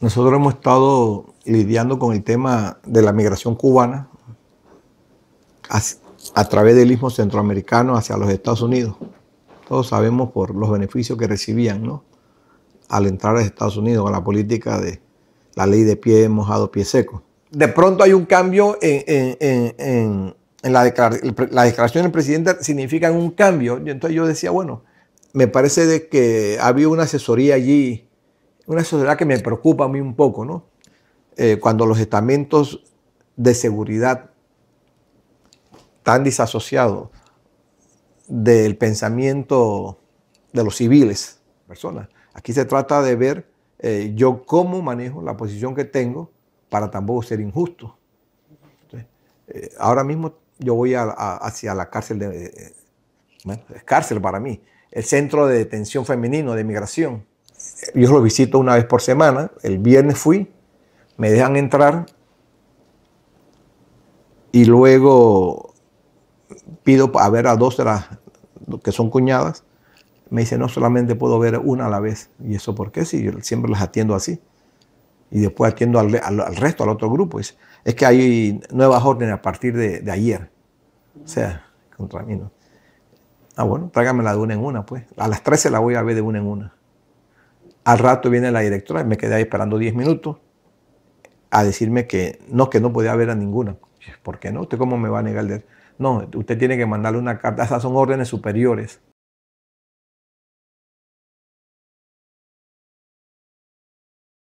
Nosotros hemos estado lidiando con el tema de la migración cubana a, través del istmo centroamericano hacia los Estados Unidos. Todos sabemos por los beneficios que recibían ¿no? al entrar a Estados Unidos con la política de la ley de pie mojado, pie seco. De pronto hay un cambio en, la, declaración, la declaración del presidente, significan un cambio. Y entonces yo decía, bueno, me parece de que había una asesoría allí una sociedad que me preocupa a mí un poco, ¿no? Eh, cuando los estamentos de seguridad están disasociados del pensamiento de los civiles, personas. Aquí se trata de ver eh, yo cómo manejo la posición que tengo para tampoco ser injusto. Eh, ahora mismo yo voy hacia la cárcel, de, cárcel para mí, el centro de detención femenino de migración yo los visito una vez por semana, el viernes fui, me dejan entrar y luego pido a ver a dos de las que son cuñadas, me dice, no solamente puedo ver una a la vez. ¿Y eso por qué? Si yo siempre las atiendo así. Y después atiendo al, resto, al otro grupo. Es, que hay nuevas órdenes a partir de, ayer. O sea, contra mí no. Ah, bueno, tráigame la de una en una, pues. A las 13 la voy a ver de una en una. Al rato viene la directora y me quedé ahí esperando 10 minutos a decirme que no, que no podía ver a ninguna. ¿Por qué no? ¿Usted cómo me va a negar? No, usted tiene que mandarle una carta. Esas son órdenes superiores.